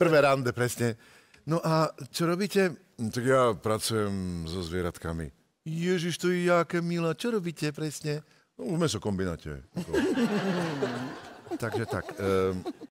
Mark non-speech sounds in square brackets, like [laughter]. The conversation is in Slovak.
Prvé rande, presne. No a čo robíte? Mm, tak ja pracujem so zvieratkami. Ježiš, to je jaké milé. Čo robíte presne? No, v mesokombináte. [laughs] Takže tak. Um,